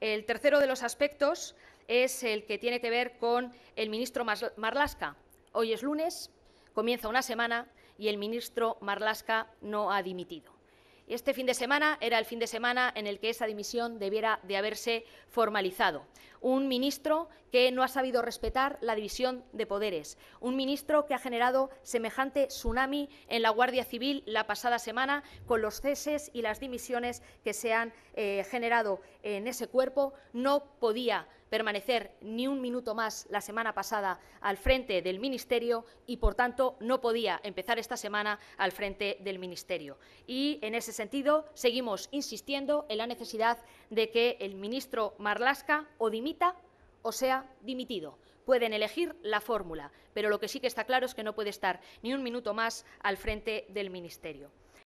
El tercero de los aspectos es el que tiene que ver con el ministro Marlasca. Hoy es lunes, comienza una semana y el ministro Marlasca no ha dimitido. Este fin de semana era el fin de semana en el que esa dimisión debiera de haberse formalizado. Un ministro que no ha sabido respetar la división de poderes. Un ministro que ha generado semejante tsunami en la Guardia Civil la pasada semana con los ceses y las dimisiones que se han eh, generado en ese cuerpo. No podía permanecer ni un minuto más la semana pasada al frente del Ministerio y, por tanto, no podía empezar esta semana al frente del Ministerio. Y, en ese sentido, seguimos insistiendo en la necesidad de que el ministro Marlasca o dimita o sea dimitido. Pueden elegir la fórmula, pero lo que sí que está claro es que no puede estar ni un minuto más al frente del Ministerio.